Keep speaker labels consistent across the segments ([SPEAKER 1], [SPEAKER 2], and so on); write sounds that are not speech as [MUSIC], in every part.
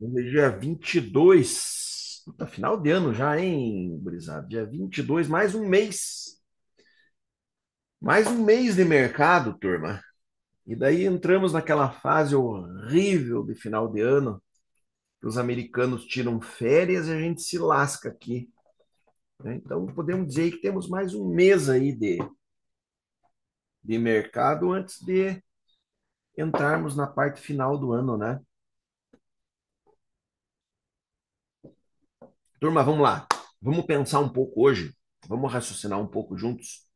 [SPEAKER 1] Hoje é dia 22. Puta, final de ano já, hein, gurizada? Dia 22, mais um mês. Mais um mês de mercado, turma. E daí entramos naquela fase horrível de final de ano, que os americanos tiram férias e a gente se lasca aqui. Né? Então, podemos dizer que temos mais um mês aí de, de mercado antes de entrarmos na parte final do ano, né? Turma, vamos lá. Vamos pensar um pouco hoje. Vamos raciocinar um pouco juntos.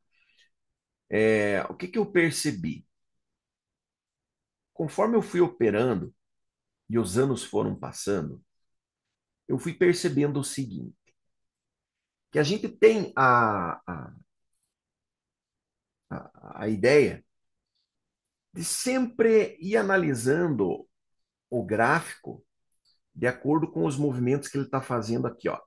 [SPEAKER 1] É, o que, que eu percebi? Conforme eu fui operando e os anos foram passando, eu fui percebendo o seguinte: que a gente tem a, a, a, a ideia de sempre ir analisando o gráfico de acordo com os movimentos que ele está fazendo aqui, ó,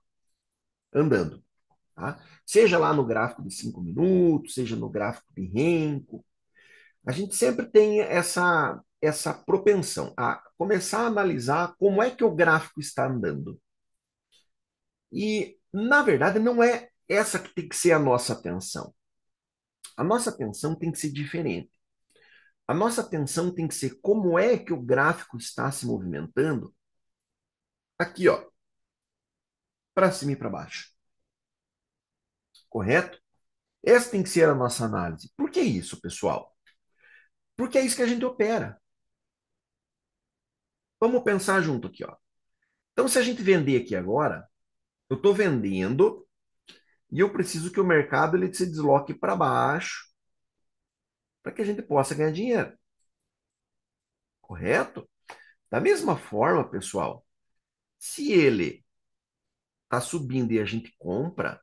[SPEAKER 1] andando. Tá? Seja lá no gráfico de 5 minutos, seja no gráfico de renco. A gente sempre tem essa, essa propensão a começar a analisar como é que o gráfico está andando. E, na verdade, não é essa que tem que ser a nossa atenção. A nossa atenção tem que ser diferente. A nossa atenção tem que ser como é que o gráfico está se movimentando aqui, ó, para cima e para baixo. Correto? Essa tem que ser a nossa análise. Por que isso, pessoal? Porque é isso que a gente opera. Vamos pensar junto aqui, ó. Então, se a gente vender aqui agora, eu estou vendendo e eu preciso que o mercado ele se desloque para baixo para que a gente possa ganhar dinheiro. Correto? Da mesma forma, pessoal, se ele está subindo e a gente compra,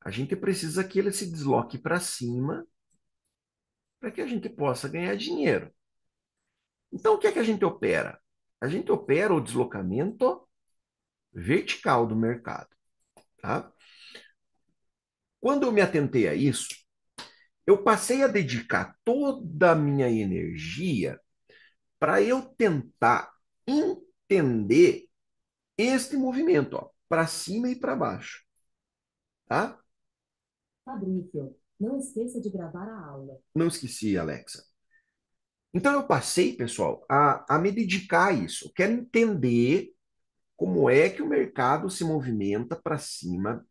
[SPEAKER 1] a gente precisa que ele se desloque para cima para que a gente possa ganhar dinheiro. Então, o que é que a gente opera? A gente opera o deslocamento vertical do mercado. Tá? Quando eu me atentei a isso, eu passei a dedicar toda a minha energia para eu tentar entender este movimento, ó, para cima e para baixo. Tá? Fabrício, não esqueça de gravar a aula. Não esqueci, Alexa. Então eu passei, pessoal, a, a me dedicar a isso. Eu quero entender como é que o mercado se movimenta para cima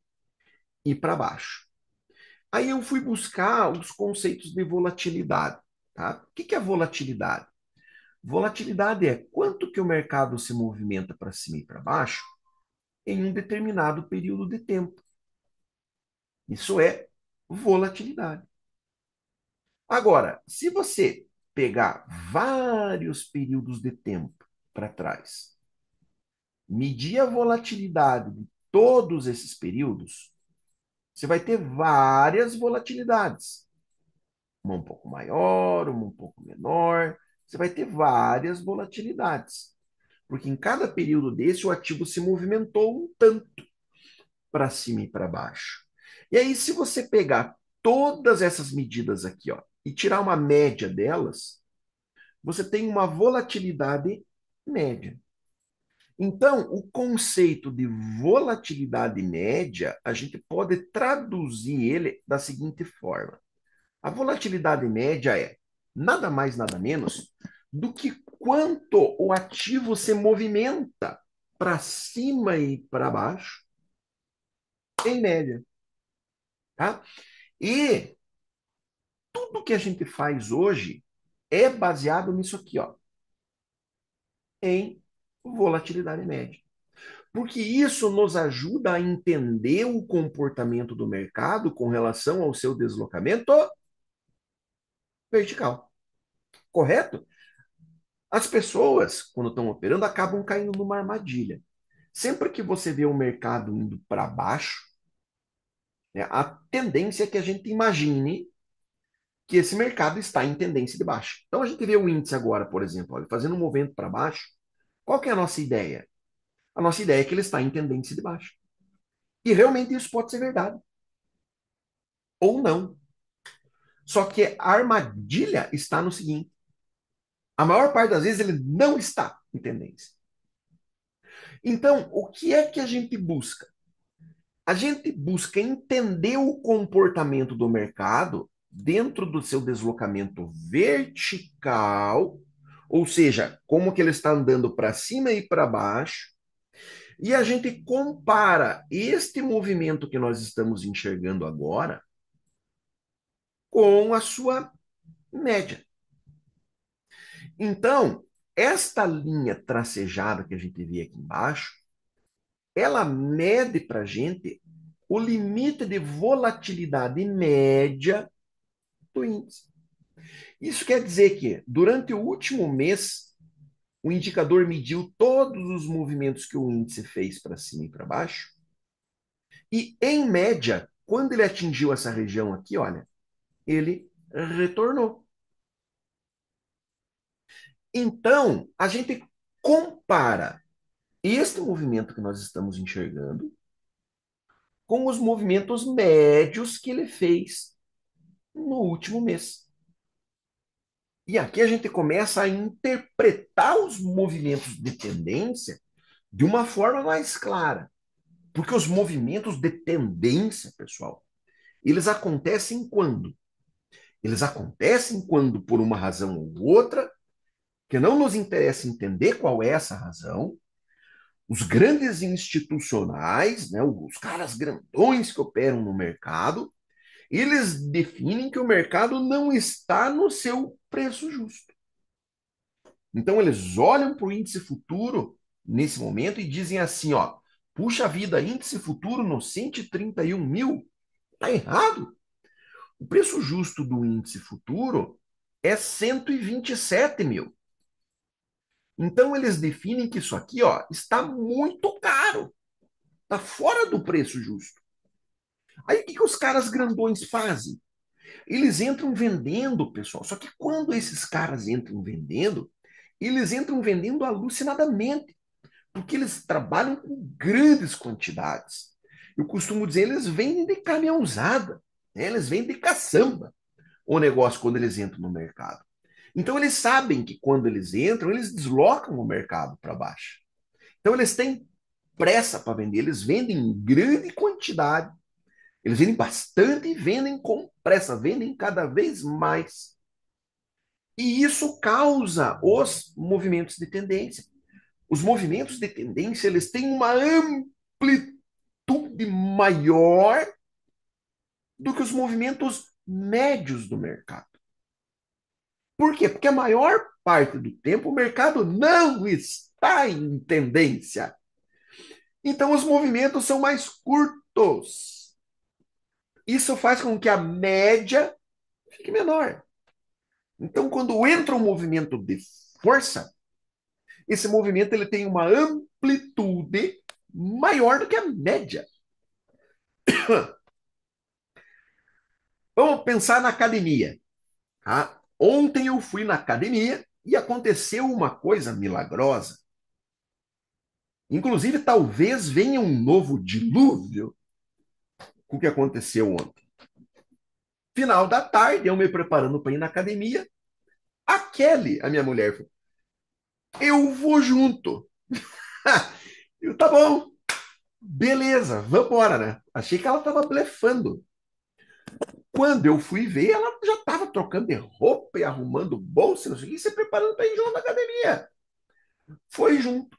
[SPEAKER 1] e para baixo. Aí eu fui buscar os conceitos de volatilidade. Tá? O que é volatilidade? Volatilidade é quanto que o mercado se movimenta para cima e para baixo em um determinado período de tempo. Isso é volatilidade. Agora, se você pegar vários períodos de tempo para trás, medir a volatilidade de todos esses períodos, você vai ter várias volatilidades. Uma um pouco maior, uma um pouco menor, você vai ter várias volatilidades. Porque em cada período desse, o ativo se movimentou um tanto para cima e para baixo. E aí, se você pegar todas essas medidas aqui ó, e tirar uma média delas, você tem uma volatilidade média. Então, o conceito de volatilidade média, a gente pode traduzir ele da seguinte forma: a volatilidade média é nada mais, nada menos do que quanto o ativo se movimenta para cima e para baixo, em média. Tá? E tudo que a gente faz hoje é baseado nisso aqui, ó, em volatilidade média. Porque isso nos ajuda a entender o comportamento do mercado com relação ao seu deslocamento vertical. Correto? As pessoas, quando estão operando, acabam caindo numa armadilha. Sempre que você vê o mercado indo para baixo, né, a tendência é que a gente imagine que esse mercado está em tendência de baixo. Então a gente vê o índice agora, por exemplo, olha, fazendo um movimento para baixo. Qual é a nossa ideia? A nossa ideia é que ele está em tendência de baixo. E realmente isso pode ser verdade. Ou não. Só que a armadilha está no seguinte: a maior parte das vezes ele não está em tendência. Então, o que é que a gente busca? A gente busca entender o comportamento do mercado dentro do seu deslocamento vertical, ou seja, como que ele está andando para cima e para baixo, e a gente compara este movimento que nós estamos enxergando agora com a sua média. Então, esta linha tracejada que a gente vê aqui embaixo, ela mede para a gente o limite de volatilidade média do índice. Isso quer dizer que, durante o último mês, o indicador mediu todos os movimentos que o índice fez para cima e para baixo, e, em média, quando ele atingiu essa região aqui, olha, ele retornou. Então, a gente compara este movimento que nós estamos enxergando com os movimentos médios que ele fez no último mês. E aqui a gente começa a interpretar os movimentos de tendência de uma forma mais clara. Porque os movimentos de tendência, pessoal, eles acontecem quando? Eles acontecem quando, por uma razão ou outra, que não nos interessa entender qual é essa razão, os grandes institucionais, né, os caras grandões que operam no mercado, eles definem que o mercado não está no seu preço justo. Então eles olham para o índice futuro nesse momento e dizem assim, ó, puxa vida, índice futuro no 131 mil, tá errado. O preço justo do índice futuro é 127 mil. Então eles definem que isso aqui ó, está muito caro. Está fora do preço justo. Aí o que, que os caras grandões fazem? Eles entram vendendo, pessoal. Só que quando esses caras entram vendendo, eles entram vendendo alucinadamente, porque eles trabalham com grandes quantidades. Eu costumo dizer, eles vendem de caminhão usada. Eles vendem caçamba o negócio quando eles entram no mercado. Então eles sabem que quando eles entram, eles deslocam o mercado para baixo. Então eles têm pressa para vender, eles vendem em grande quantidade. Eles vendem bastante e vendem com pressa, vendem cada vez mais. E isso causa os movimentos de tendência. Os movimentos de tendência, eles têm uma amplitude maior do que os movimentos médios do mercado. Por quê? Porque a maior parte do tempo o mercado não está em tendência. Então os movimentos são mais curtos. Isso faz com que a média fique menor. Então quando entra um movimento de força, esse movimento ele tem uma amplitude maior do que a média. [COUGHS] Vamos pensar na academia. Tá? ontem eu fui na academia e aconteceu uma coisa milagrosa. Inclusive, talvez venha um novo dilúvio com o que aconteceu ontem. Final da tarde, eu me preparando para ir na academia. A Kelly, a minha mulher, falou, eu vou junto. [LAUGHS] eu, tá bom. Beleza, vambora, né? Achei que ela estava blefando. Quando eu fui ver, ela já estava trocando de roupa e arrumando bolsa, não sei o que, e se preparando para ir junto na academia. Foi junto.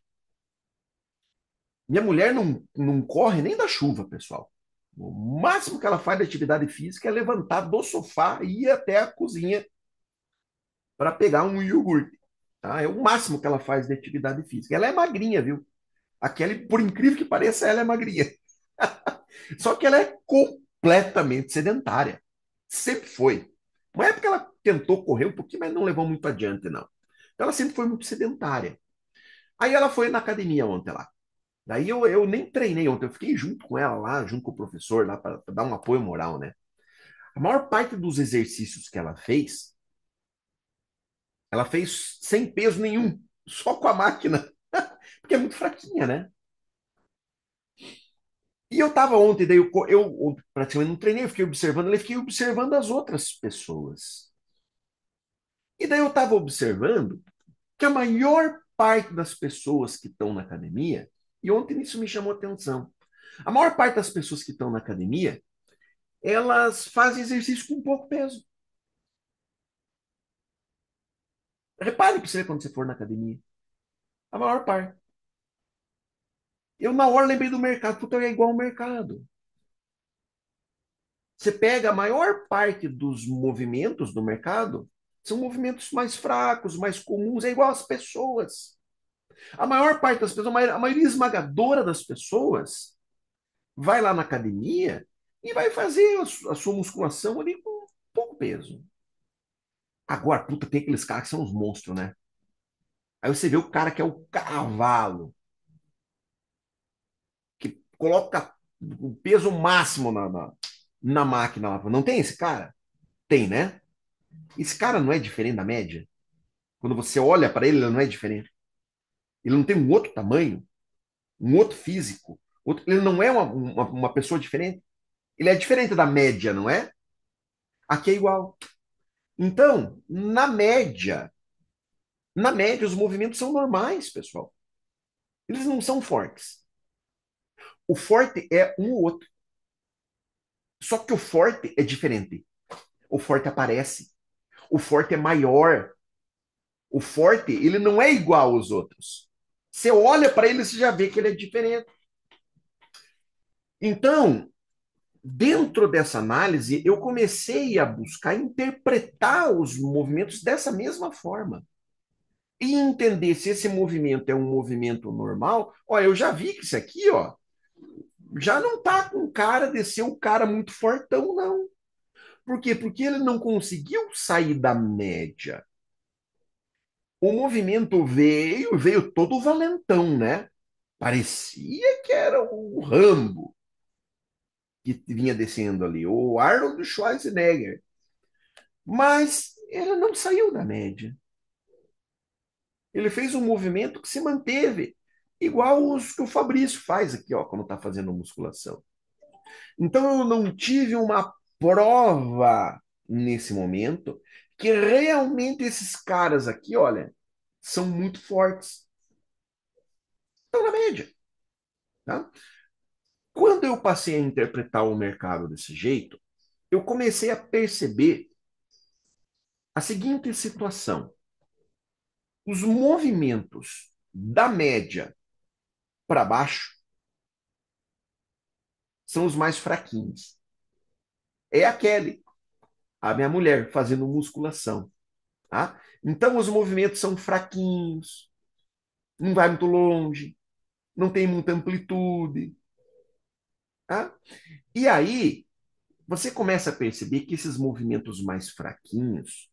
[SPEAKER 1] Minha mulher não, não corre nem da chuva, pessoal. O máximo que ela faz de atividade física é levantar do sofá e ir até a cozinha para pegar um iogurte. Tá? É o máximo que ela faz de atividade física. Ela é magrinha, viu? Aquele, por incrível que pareça, ela é magrinha. [LAUGHS] Só que ela é completamente sedentária. Sempre foi. Uma época ela tentou correr um pouquinho, mas não levou muito adiante, não. Então ela sempre foi muito sedentária. Aí ela foi na academia ontem lá. Daí eu, eu nem treinei ontem, eu fiquei junto com ela lá, junto com o professor lá, para dar um apoio moral, né? A maior parte dos exercícios que ela fez, ela fez sem peso nenhum, só com a máquina, [LAUGHS] porque é muito fraquinha, né? E eu estava ontem, daí eu, eu praticamente não treinei, eu fiquei observando, eu fiquei observando as outras pessoas. E daí eu estava observando que a maior parte das pessoas que estão na academia, e ontem isso me chamou a atenção, a maior parte das pessoas que estão na academia, elas fazem exercício com pouco peso. Repare para você quando você for na academia. A maior parte. Eu na hora lembrei do mercado, puta, é igual ao mercado. Você pega a maior parte dos movimentos do mercado, são movimentos mais fracos, mais comuns, é igual às pessoas. A maior parte das pessoas, a maioria esmagadora das pessoas, vai lá na academia e vai fazer a sua musculação ali com pouco peso. Agora, puta, tem aqueles caras que são uns monstros, né? Aí você vê o cara que é o cavalo coloca o peso máximo na, na, na máquina lá. Não tem esse cara? Tem, né? Esse cara não é diferente da média. Quando você olha para ele, ele não é diferente. Ele não tem um outro tamanho, um outro físico. Outro... Ele não é uma, uma, uma pessoa diferente. Ele é diferente da média, não é? Aqui é igual. Então, na média, na média, os movimentos são normais, pessoal. Eles não são fortes. O forte é um ou outro. Só que o forte é diferente. O forte aparece. O forte é maior. O forte, ele não é igual aos outros. Você olha para ele, você já vê que ele é diferente. Então, dentro dessa análise, eu comecei a buscar interpretar os movimentos dessa mesma forma. E entender se esse movimento é um movimento normal. Ó, eu já vi que isso aqui, ó, já não tá com cara de ser um cara muito fortão, não. Por quê? Porque ele não conseguiu sair da média. O movimento veio, veio todo valentão, né? Parecia que era o Rambo que vinha descendo ali, o Arnold Schwarzenegger. Mas ele não saiu da média. Ele fez um movimento que se manteve igual os que o Fabrício faz aqui, ó, quando está fazendo musculação. Então eu não tive uma prova nesse momento que realmente esses caras aqui, olha, são muito fortes. Estão na média. Tá? Quando eu passei a interpretar o mercado desse jeito, eu comecei a perceber a seguinte situação: os movimentos da média para baixo são os mais fraquinhos. É a Kelly, a minha mulher, fazendo musculação. Tá? Então, os movimentos são fraquinhos, não vai muito longe, não tem muita amplitude. Tá? E aí, você começa a perceber que esses movimentos mais fraquinhos,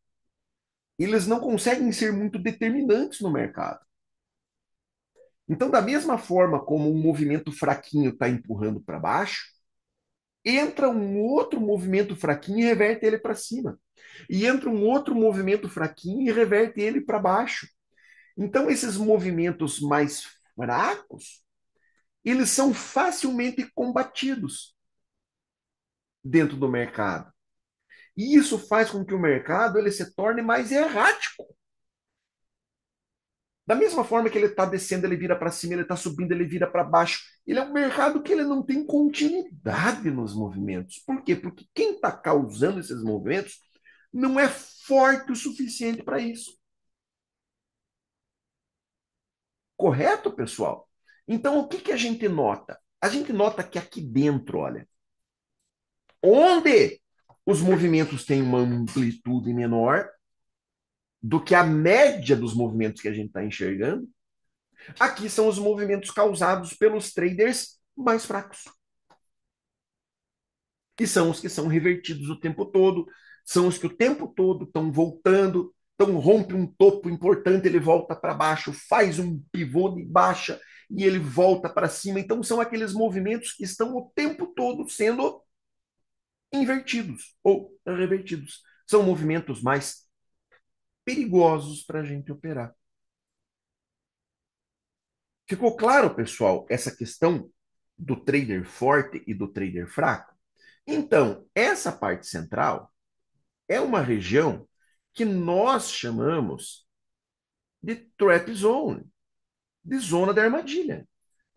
[SPEAKER 1] eles não conseguem ser muito determinantes no mercado. Então, da mesma forma como um movimento fraquinho está empurrando para baixo, entra um outro movimento fraquinho e reverte ele para cima. E entra um outro movimento fraquinho e reverte ele para baixo. Então, esses movimentos mais fracos, eles são facilmente combatidos dentro do mercado. E isso faz com que o mercado ele se torne mais errático. Da mesma forma que ele está descendo, ele vira para cima, ele está subindo, ele vira para baixo. Ele é um mercado que ele não tem continuidade nos movimentos. Por quê? Porque quem está causando esses movimentos não é forte o suficiente para isso. Correto, pessoal? Então, o que, que a gente nota? A gente nota que aqui dentro, olha, onde os movimentos têm uma amplitude menor, do que a média dos movimentos que a gente está enxergando, aqui são os movimentos causados pelos traders mais fracos. Que são os que são revertidos o tempo todo, são os que o tempo todo estão voltando, então rompe um topo importante, ele volta para baixo, faz um pivô de baixa e ele volta para cima. Então são aqueles movimentos que estão o tempo todo sendo invertidos ou revertidos. São movimentos mais perigosos para a gente operar. Ficou claro, pessoal, essa questão do trader forte e do trader fraco? Então, essa parte central é uma região que nós chamamos de trap zone, de zona da armadilha.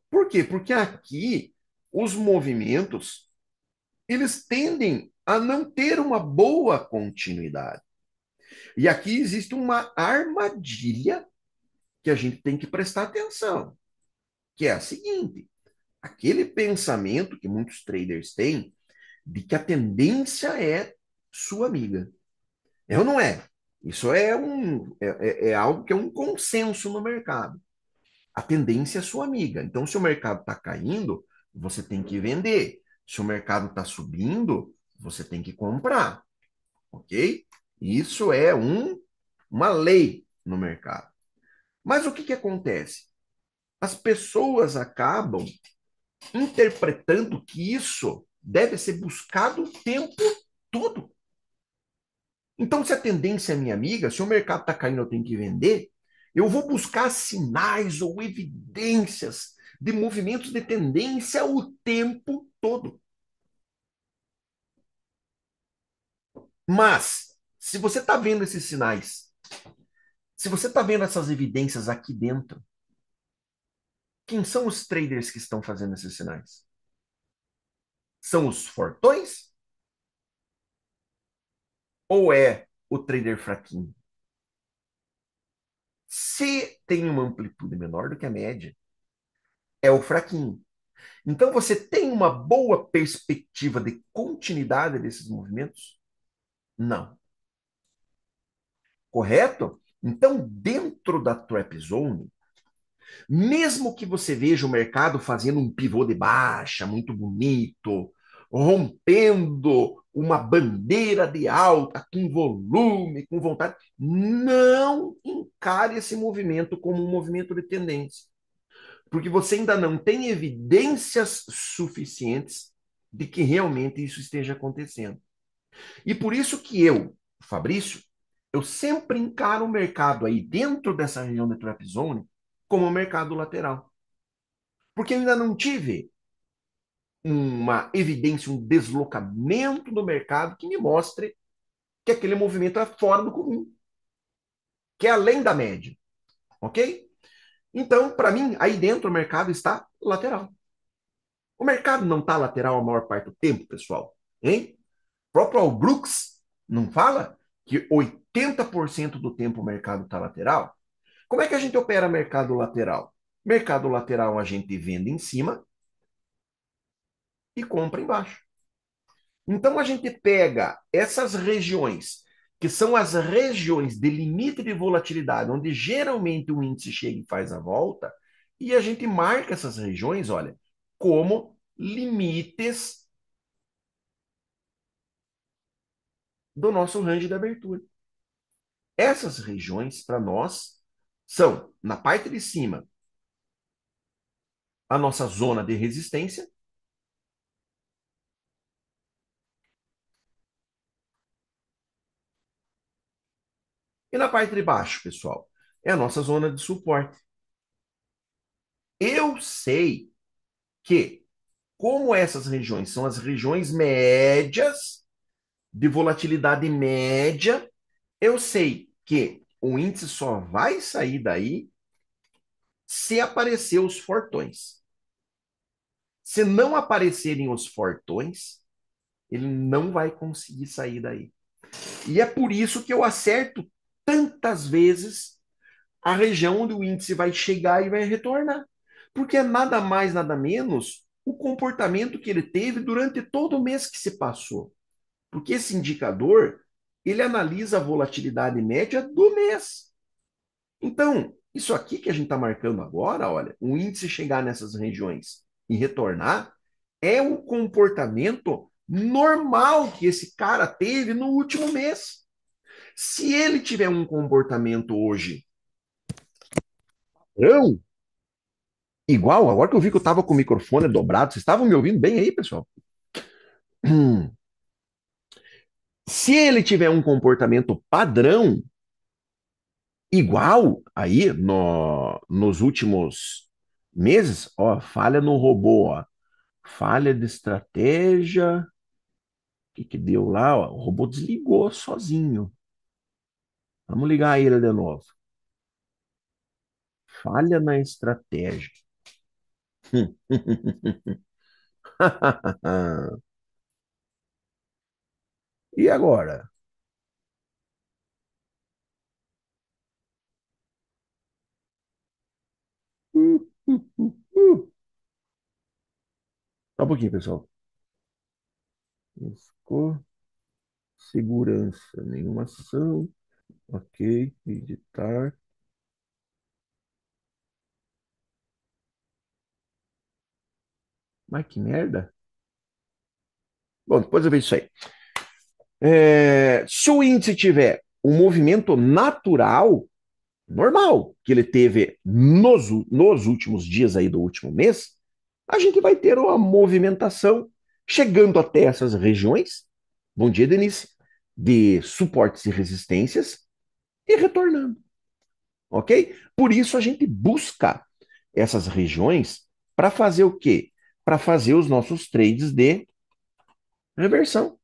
[SPEAKER 1] Por quê? Porque aqui os movimentos eles tendem a não ter uma boa continuidade. E aqui existe uma armadilha que a gente tem que prestar atenção, que é a seguinte: aquele pensamento que muitos traders têm de que a tendência é sua amiga. É ou não é? Isso é, um, é, é, é algo que é um consenso no mercado. A tendência é sua amiga. Então, se o mercado está caindo, você tem que vender. Se o mercado está subindo, você tem que comprar. Ok? Isso é um, uma lei no mercado. Mas o que, que acontece? As pessoas acabam interpretando que isso deve ser buscado o tempo todo. Então, se a tendência é minha amiga, se o mercado está caindo, eu tenho que vender, eu vou buscar sinais ou evidências de movimentos de tendência o tempo todo. Mas se você está vendo esses sinais, se você está vendo essas evidências aqui dentro, quem são os traders que estão fazendo esses sinais? São os fortões? Ou é o trader fraquinho? Se tem uma amplitude menor do que a média, é o fraquinho. Então você tem uma boa perspectiva de continuidade desses movimentos? Não correto? Então, dentro da trap zone, mesmo que você veja o mercado fazendo um pivô de baixa muito bonito, rompendo uma bandeira de alta com volume, com vontade, não encare esse movimento como um movimento de tendência. Porque você ainda não tem evidências suficientes de que realmente isso esteja acontecendo. E por isso que eu, Fabrício, eu sempre encaro o mercado aí dentro dessa região da trap zone como mercado lateral. Porque eu ainda não tive uma evidência, um deslocamento do mercado que me mostre que aquele movimento é fora do comum, que é além da média, ok? Então, para mim, aí dentro o mercado está lateral. O mercado não está lateral a maior parte do tempo, pessoal, hein? O próprio Al Brooks não fala que 80% do tempo o mercado está lateral, como é que a gente opera mercado lateral? Mercado lateral a gente vende em cima e compra embaixo. Então a gente pega essas regiões, que são as regiões de limite de volatilidade, onde geralmente o índice chega e faz a volta, e a gente marca essas regiões, olha, como limites do nosso range de abertura. Essas regiões, para nós, são, na parte de cima, a nossa zona de resistência. E na parte de baixo, pessoal, é a nossa zona de suporte. Eu sei que, como essas regiões são as regiões médias de volatilidade média, eu sei que o índice só vai sair daí se aparecer os fortões. Se não aparecerem os fortões, ele não vai conseguir sair daí. E é por isso que eu acerto tantas vezes a região onde o índice vai chegar e vai retornar. Porque é nada mais, nada menos o comportamento que ele teve durante todo o mês que se passou. Porque esse indicador, ele analisa a volatilidade média do mês. Então, isso aqui que a gente está marcando agora, olha, o índice chegar nessas regiões e retornar, é o comportamento normal que esse cara teve no último mês. Se ele tiver um comportamento hoje padrão, igual, agora que eu vi que eu estava com o microfone dobrado, vocês estavam me ouvindo bem aí, pessoal? [CLEARS THROAT] Hum. Se ele tiver um comportamento padrão, igual aí no, nos últimos meses, ó, falha no robô, ó, falha de estratégia. O que, que deu lá? Ó, o robô desligou sozinho. Vamos ligar ele de novo. Falha na estratégia. [LAUGHS] [LAUGHS] E agora? Só um pouquinho, pessoal. segurança, nenhuma ação. Ok, editar. Mas que merda. Bom, depois eu vejo isso aí. É, se o índice tiver um movimento natural, normal, que ele teve nos, nos últimos dias aí do último mês, a gente vai ter uma movimentação chegando até essas regiões. Bom dia, Denise. De suportes e resistências e retornando. Ok? Por isso a gente busca essas regiões para fazer o quê? Para fazer os nossos trades de reversão.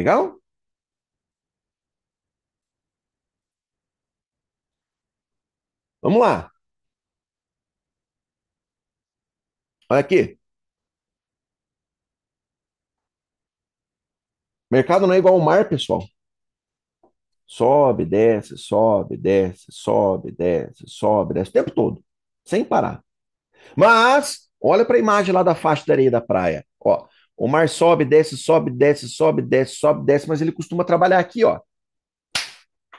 [SPEAKER 1] Legal? Vamos lá. Olha aqui. Mercado não é igual ao mar, pessoal. Sobe, desce, sobe, desce, sobe, desce, sobe, desce, o tempo todo, sem parar. Mas, olha para a imagem lá da faixa da areia da praia. Ó, o mar sobe, desce, sobe, desce, sobe, desce, sobe, desce, mas ele costuma trabalhar aqui, ó.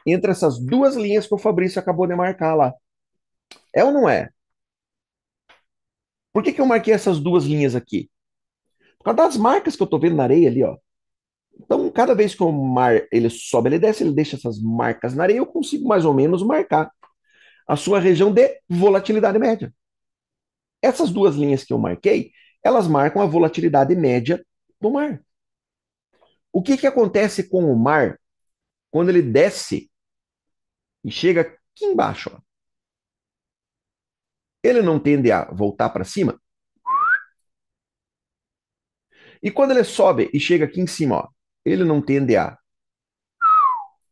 [SPEAKER 1] Entre essas duas linhas que o Fabrício acabou de marcar lá. É ou não é? Por que, que eu marquei essas duas linhas aqui? Por causa das marcas que eu tô vendo na areia ali, ó. Então, cada vez que o mar ele sobe, ele desce, ele deixa essas marcas na areia, eu consigo mais ou menos marcar a sua região de volatilidade média. Essas duas linhas que eu marquei, elas marcam a volatilidade média do mar. O que, que acontece com o mar quando ele desce e chega aqui embaixo? Ó? Ele não tende a voltar para cima? E quando ele sobe e chega aqui em cima, ó, ele não tende a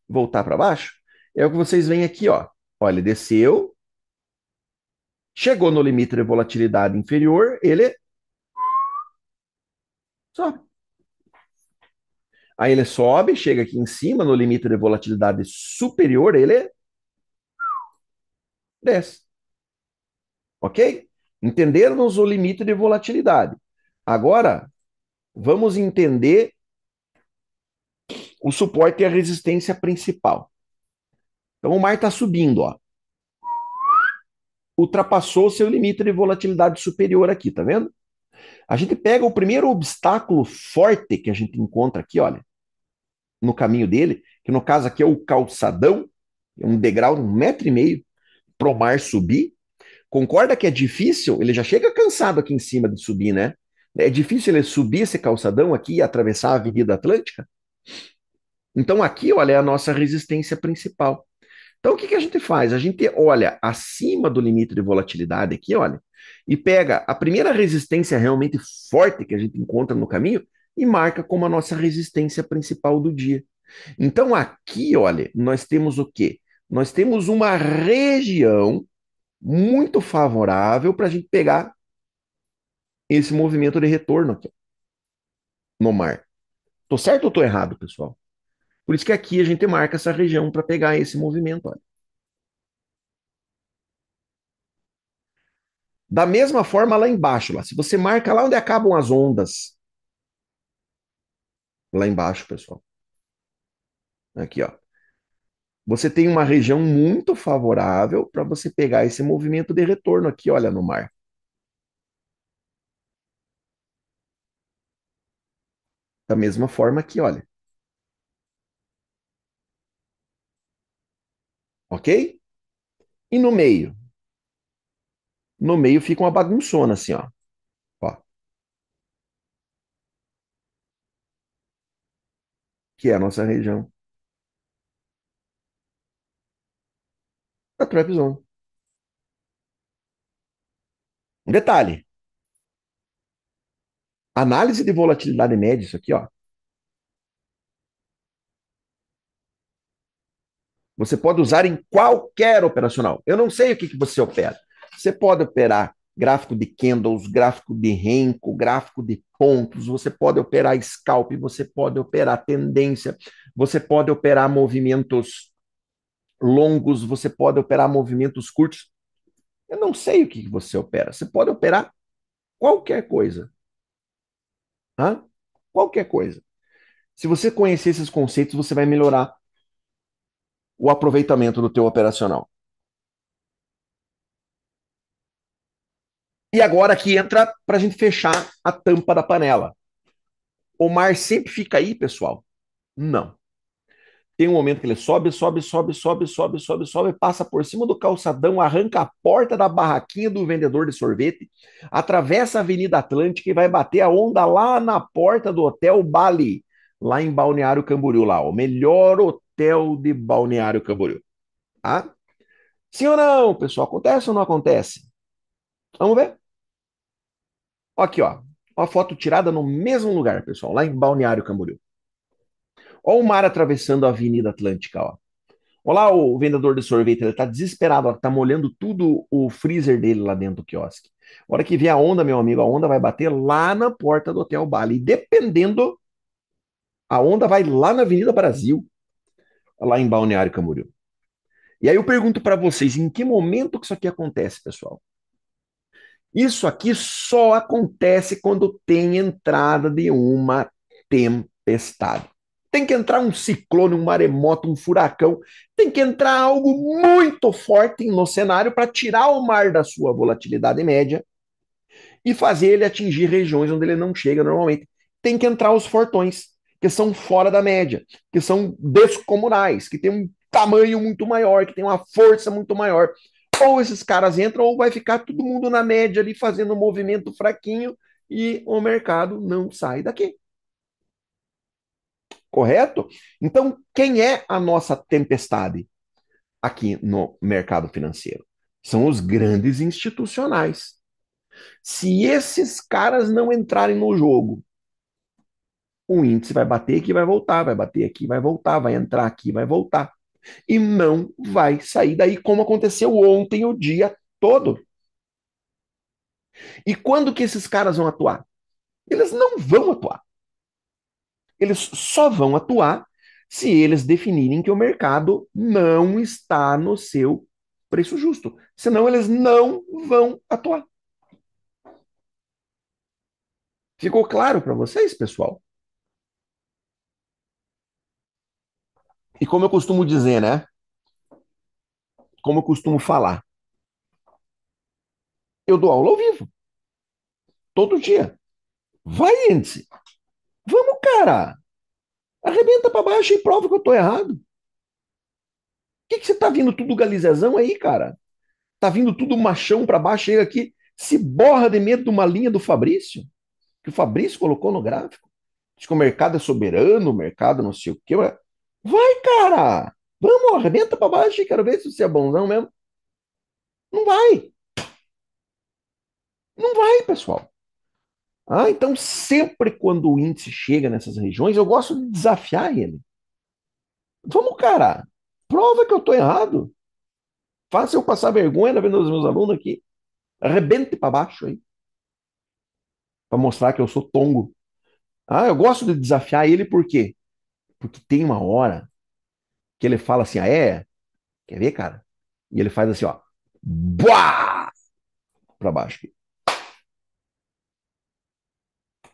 [SPEAKER 1] voltar para baixo? É o que vocês veem aqui, ó. Olha, ele desceu, chegou no limite de volatilidade inferior, ele só. Aí ele sobe, chega aqui em cima, no limite de volatilidade superior, ele desce. Ok? Entendermos o limite de volatilidade. Agora, vamos entender o suporte e a resistência principal. Então, o mar está subindo, ó. Ultrapassou seu limite de volatilidade superior aqui, tá vendo? A gente pega o primeiro obstáculo forte que a gente encontra aqui, olha, no caminho dele, que no caso aqui é o calçadão, é um degrau de um metro e meio o mar subir. Concorda que é difícil? Ele já chega cansado aqui em cima de subir, né? É difícil ele subir esse calçadão aqui e atravessar a Avenida Atlântica? Então aqui, olha, é a nossa resistência principal. Então, o que, que a gente faz? A gente olha acima do limite de volatilidade aqui, olha, e pega a primeira resistência realmente forte que a gente encontra no caminho e marca como a nossa resistência principal do dia. Então, aqui, olha, nós temos o quê? Nós temos uma região muito favorável para a gente pegar esse movimento de retorno aqui no mar. Tô certo ou tô errado, pessoal? Por isso que aqui a gente marca essa região para pegar esse movimento. Olha. Da mesma forma lá embaixo, lá. Se você marca lá onde acabam as ondas, lá embaixo, pessoal. Aqui, ó. Você tem uma região muito favorável para você pegar esse movimento de retorno aqui, olha, no mar. Da mesma forma aqui, olha. Ok? E no meio? No meio fica uma bagunçona assim, ó. ó. Que é a nossa região. Da trap zone. Um detalhe. Análise de volatilidade média, isso aqui, ó. Você pode usar em qualquer operacional. Eu não sei o que, que você opera. Você pode operar gráfico de candles, gráfico de renco, gráfico de pontos, você pode operar scalp, você pode operar tendência, você pode operar movimentos longos, você pode operar movimentos curtos. Eu não sei o que você opera. Você pode operar qualquer coisa. Hã? Qualquer coisa. Se você conhecer esses conceitos, você vai melhorar o aproveitamento do teu operacional. E agora que entra para a gente fechar a tampa da panela. O mar sempre fica aí, pessoal? Não. Tem um momento que ele sobe, sobe, sobe, sobe, sobe, sobe, sobe, passa por cima do calçadão, arranca a porta da barraquinha do vendedor de sorvete, atravessa a Avenida Atlântica e vai bater a onda lá na porta do Hotel Bali, lá em Balneário Camboriú, lá, o melhor hotel hotel de Balneário Camboriú. Tá? Sim ou não, pessoal? Acontece ou não acontece? Vamos ver? Aqui, ó. Uma foto tirada no mesmo lugar, pessoal, lá em Balneário Camboriú. o mar atravessando a Avenida Atlântica, ó. lá o vendedor de sorvete, ele tá desesperado, ó, tá molhando tudo o freezer dele lá dentro do quiosque. hora que vier a onda, meu amigo, a onda vai bater lá na porta do Hotel Bali. E dependendo, a onda vai lá na Avenida Brasil, lá em Balneário Camboriú. E aí eu pergunto para vocês, em que momento que isso aqui acontece, pessoal? Isso aqui só acontece quando tem entrada de uma tempestade. Tem que entrar um ciclone, um maremoto, um furacão. Tem que entrar algo muito forte no cenário para tirar o mar da sua volatilidade média e fazer ele atingir regiões onde ele não chega normalmente. Tem que entrar os fortões que são fora da média, que são descomunais, que tem um tamanho muito maior, que tem uma força muito maior. Ou esses caras entram, ou vai ficar todo mundo na média ali fazendo um movimento fraquinho e o mercado não sai daqui. Correto? Então, quem é a nossa tempestade aqui no mercado financeiro? São os grandes institucionais. Se esses caras não entrarem no jogo o índice vai bater aqui, vai voltar, vai bater aqui, vai voltar, vai entrar aqui, vai voltar. E não vai sair daí, como aconteceu ontem o dia todo. E quando que esses caras vão atuar? Eles não vão atuar. Eles só vão atuar se eles definirem que o mercado não está no seu preço justo. Senão eles não vão atuar. Ficou claro para vocês, pessoal? E como eu costumo dizer, né? Como eu costumo falar. Eu dou aula ao vivo. Todo dia. Vai, índice. Vamos, cara. Arrebenta para baixo e prova que eu tô errado. O que, que você tá vindo tudo galizezão aí, cara? Tá vindo tudo machão para baixo, chega aqui, se borra de medo de uma linha do Fabrício, que o Fabrício colocou no gráfico. Diz que o mercado é soberano, o mercado não sei o quê. Vai, cara! Vamos, arrebenta pra baixo e quero ver se você é bonzão mesmo. Não vai. Não vai, pessoal. Ah, então sempre quando o índice chega nessas regiões, eu gosto de desafiar ele. Vamos, cara. Prova que eu tô errado. Faça eu passar vergonha na vendo os meus alunos aqui. Arrebente para baixo aí. Para mostrar que eu sou tongo. Ah, eu gosto de desafiar ele por quê? Porque tem uma hora que ele fala assim: ah, é? Quer ver, cara? E ele faz assim, ó. Buá! Pra baixo.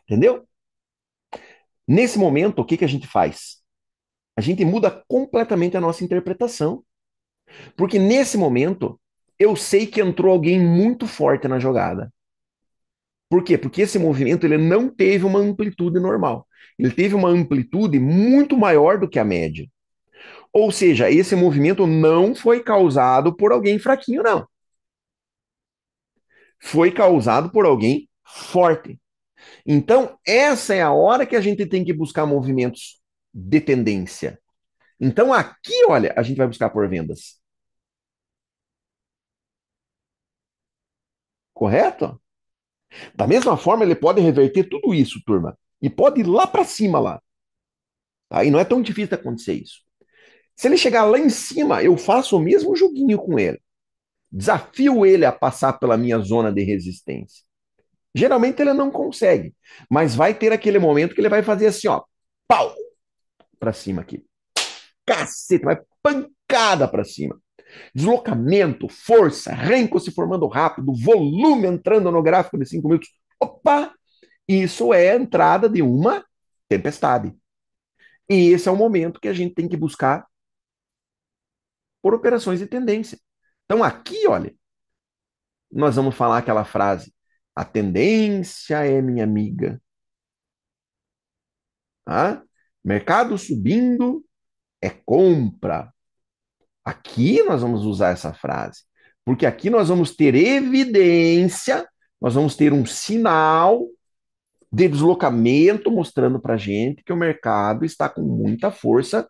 [SPEAKER 1] Entendeu? Nesse momento, o que, que a gente faz? A gente muda completamente a nossa interpretação. Porque nesse momento, eu sei que entrou alguém muito forte na jogada. Por quê? Porque esse movimento ele não teve uma amplitude normal ele teve uma amplitude muito maior do que a média. Ou seja, esse movimento não foi causado por alguém fraquinho, não. Foi causado por alguém forte. Então, essa é a hora que a gente tem que buscar movimentos de tendência. Então, aqui, olha, a gente vai buscar por vendas. Correto? Da mesma forma, ele pode reverter tudo isso, turma. E pode ir lá para cima lá. Tá? E não é tão difícil de acontecer isso. Se ele chegar lá em cima, eu faço o mesmo joguinho com ele. Desafio ele a passar pela minha zona de resistência. Geralmente ele não consegue, mas vai ter aquele momento que ele vai fazer assim, ó, pau para cima aqui. Cacete, vai pancada para cima. Deslocamento, força, renco se formando rápido, volume entrando no gráfico de 5 minutos. Opa! Isso é a entrada de uma tempestade. E esse é o momento que a gente tem que buscar por operações de tendência. Então, aqui, olha, nós vamos falar aquela frase: a tendência é minha amiga. Tá? Mercado subindo é compra. Aqui nós vamos usar essa frase, porque aqui nós vamos ter evidência, nós vamos ter um sinal de deslocamento, mostrando para a gente que o mercado está com muita força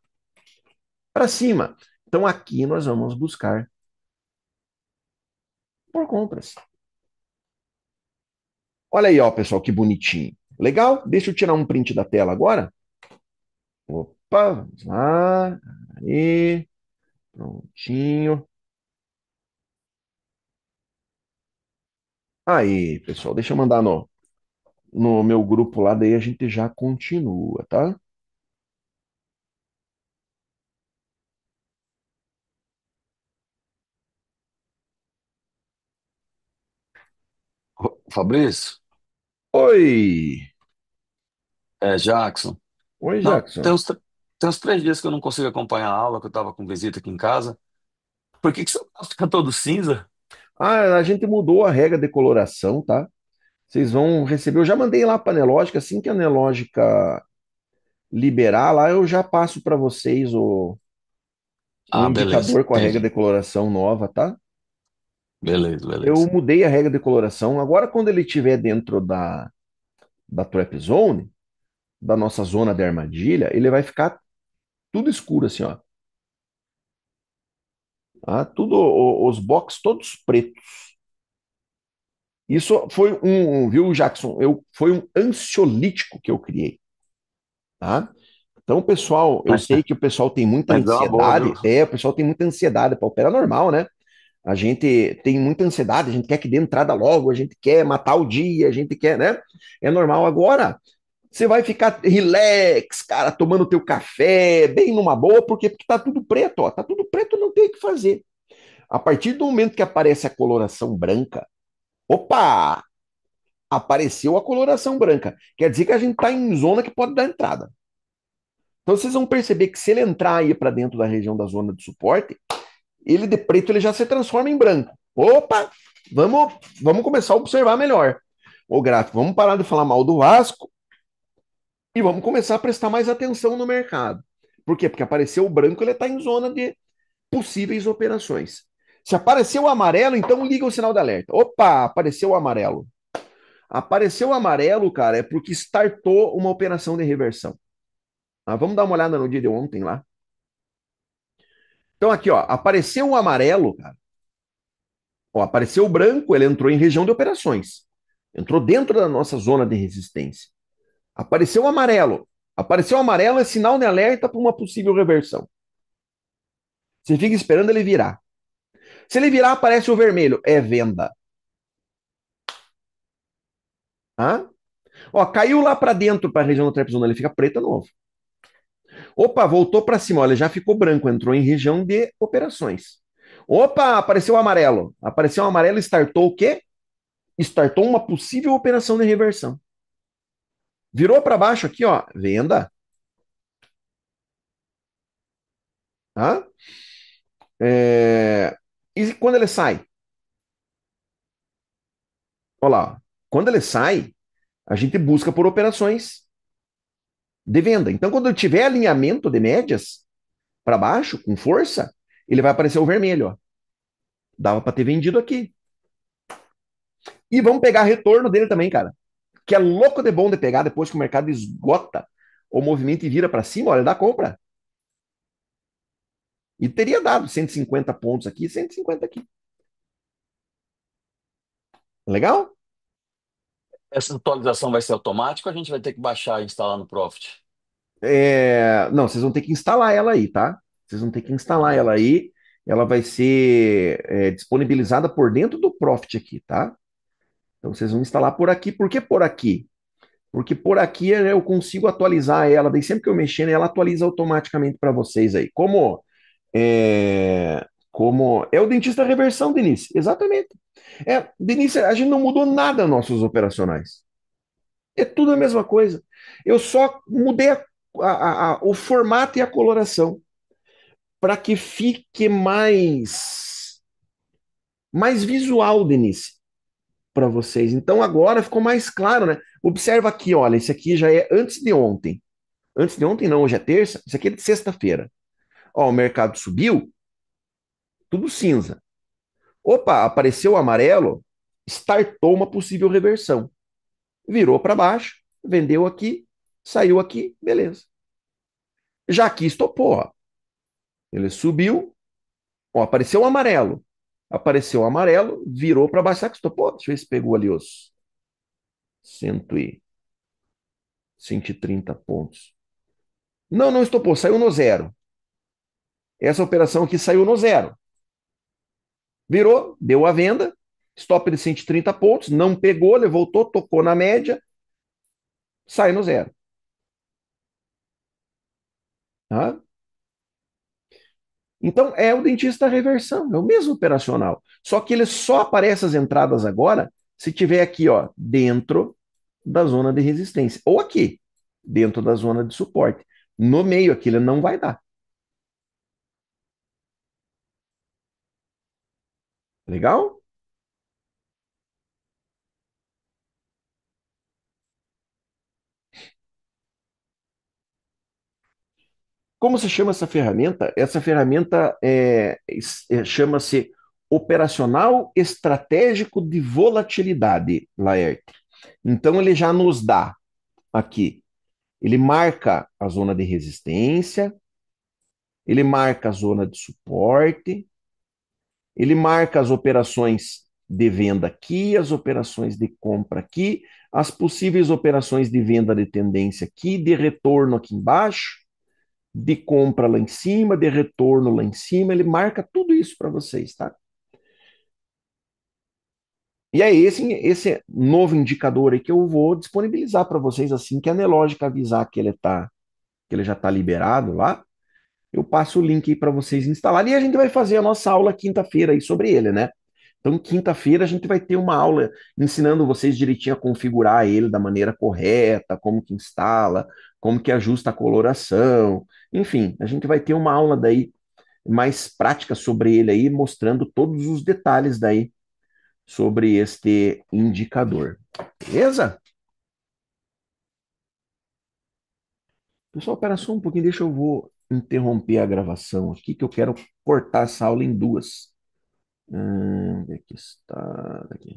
[SPEAKER 1] para cima. Então aqui nós vamos buscar por compras. Olha aí, ó, pessoal, que bonitinho. Legal? Deixa eu tirar um print da tela agora. Opa, vamos lá. Aí. Prontinho. Aí, pessoal, deixa eu mandar no no meu grupo lá, daí a gente já continua, tá? Fabrício? Oi! É, Jackson. Oi, Não, tem Jackson. uns, tem uns três dias que eu não consigo acompanhar a aula, que eu estava com visita aqui em casa. Por que que você tá fica todo cinza? Ah, a gente mudou a regra de coloração, tá? Vocês vão receber. Eu já mandei lá para a Nelógica. Assim que a Nelógica liberar lá, eu já passo para vocês o, o ah, beleza. indicador com a regra de coloração nova, tá? Beleza, Eu mudei a regra de coloração. Agora, quando ele estiver dentro da, da trap zone, da nossa zona de armadilha, ele vai ficar tudo escuro assim, ó. ah Tudo, os box todos pretos. Isso foi um, viu, Jackson? Eu, foi um ansiolítico que eu criei. Tá? Então, pessoal, eu sei que o pessoal tem muita é ansiedade. É, o pessoal tem muita ansiedade para operar normal, né? A gente tem muita ansiedade, a gente quer que dê entrada logo, a gente quer matar o dia, a gente quer, né? É normal agora. Você vai ficar relax, cara, tomando teu café, bem numa boa, porque, porque tá tudo preto, ó. Tá tudo preto, não tem o que fazer. A partir do momento que aparece a coloração branca, Opa! Apareceu a coloração branca. Quer dizer que a gente está em zona que pode dar entrada. Então vocês vão perceber que se ele entrar aí para dentro da região da zona de suporte, ele de preto ele já se transforma em branco. Opa! Vamos, vamos começar a observar melhor o gráfico. Vamos parar de falar mal do Vasco e vamos começar a prestar mais atenção no mercado. Por quê? Porque apareceu o branco, ele está em zona de possíveis operações. Se apareceu o amarelo, então liga o sinal de alerta. Opa, apareceu o amarelo. Apareceu o amarelo, cara, é porque startou uma operação de reversão. Ah, vamos dar uma olhada no dia de ontem lá. Então aqui, ó, apareceu o amarelo, cara. Ó, apareceu o branco, ele entrou em região de operações. Entrou dentro da nossa zona de resistência. Apareceu o amarelo. Apareceu o amarelo é sinal de alerta para uma possível reversão. Você fica esperando ele virar. Se ele virar, aparece o vermelho. É venda. Hã? Ó, caiu lá para dentro, para a região do trapezoidal, ele fica preta é novo. Opa, voltou para cima, olha, já ficou branco, entrou em região de operações. Opa, apareceu o amarelo. Apareceu o amarelo, startou o quê? Startou uma possível operação de reversão. Virou para baixo aqui, ó, venda. Tá? É... E quando ele sai? Olha lá, quando ele sai, a gente busca por operações de venda. Então, quando eu tiver alinhamento de médias para baixo, com força, ele vai aparecer o vermelho. Ó. Dava para ter vendido aqui. E vamos pegar retorno dele também, cara. Que é louco de bom de pegar depois que o mercado esgota o movimento e vira para cima, olha, dá compra. E teria dado 150 pontos aqui, 150 aqui. Legal? Essa atualização vai ser automática ou a gente vai ter que baixar e instalar no Profit? É, Não, vocês vão ter que instalar ela aí, tá? Vocês vão ter que instalar ela aí. Ela vai ser é, disponibilizada por dentro do Profit aqui, tá? Então vocês vão instalar por aqui. Por que por aqui? Porque por aqui eu consigo atualizar ela. Daí sempre que eu mexer ela atualiza automaticamente para vocês aí. Como é, como é o dentista reversão, Denise. Exatamente. É, Denise, a gente não mudou nada nos nossos operacionais. É tudo a mesma coisa. Eu só mudei a, a, a, o formato e a coloração para que fique mais mais visual, Denise, para vocês. Então agora ficou mais claro, né? Observa aqui, olha, esse aqui já é antes de ontem. Antes de ontem não, hoje é terça. Isso aqui é de sexta-feira. Ó, o mercado subiu, tudo cinza. Opa, apareceu o amarelo, startou uma possível reversão. Virou para baixo, vendeu aqui, saiu aqui, beleza. Já aqui estopou, ó. Ele subiu, ó, apareceu o amarelo. Apareceu o amarelo, virou para baixo, será que estopou? Deixa eu ver se pegou ali os 130 pontos. Não, não estopou, saiu no zero. Essa operação aqui saiu no zero. Virou, deu a venda, stop de 130 pontos, não pegou, ele voltou, tocou na média, sai no zero. Tá? Então é o dentista reversão, é o mesmo operacional. Só que ele só aparece as entradas agora se tiver aqui, ó, dentro da zona de resistência. Ou aqui, dentro da zona de suporte. No meio aqui, ele não vai dar. Legal? Como se chama essa ferramenta? Essa ferramenta é, é, chama-se Operacional Estratégico de Volatilidade, Laerte. Então, ele já nos dá aqui. Ele marca a zona de resistência, ele marca a zona de suporte, ele marca as operações de venda aqui, as operações de compra aqui, as possíveis operações de venda de tendência aqui, de retorno aqui embaixo, de compra lá em cima, de retorno lá em cima. Ele marca tudo isso para vocês, tá? E é esse, esse novo indicador aí que eu vou disponibilizar para vocês assim que a Nelogica avisar que ele tá, que ele já está liberado lá. Eu passo o link aí para vocês instalarem e a gente vai fazer a nossa aula quinta-feira aí sobre ele, né? Então, quinta-feira a gente vai ter uma aula ensinando vocês direitinho a configurar ele da maneira correta, como que instala, como que ajusta a coloração, enfim, a gente vai ter uma aula daí mais prática sobre ele aí, mostrando todos os detalhes daí sobre este indicador. Beleza? Pessoal, espera só um pouquinho, deixa eu vou interromper a gravação aqui, que eu quero cortar essa aula em duas. Hum, onde é que está? Aqui.